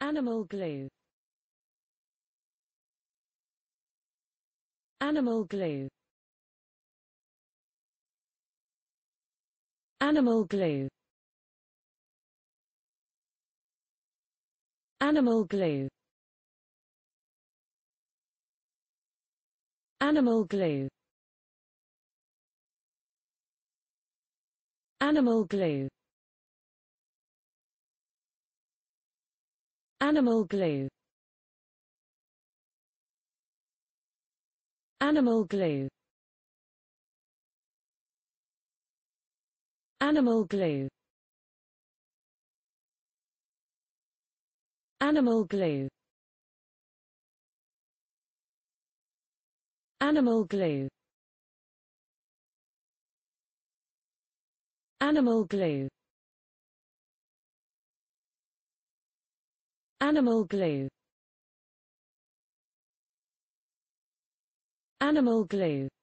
Animal glue Animal glue Animal glue Animal glue Animal glue Animal glue Animal glue Animal glue Animal glue Animal glue Animal glue Animal glue Animal glue Animal glue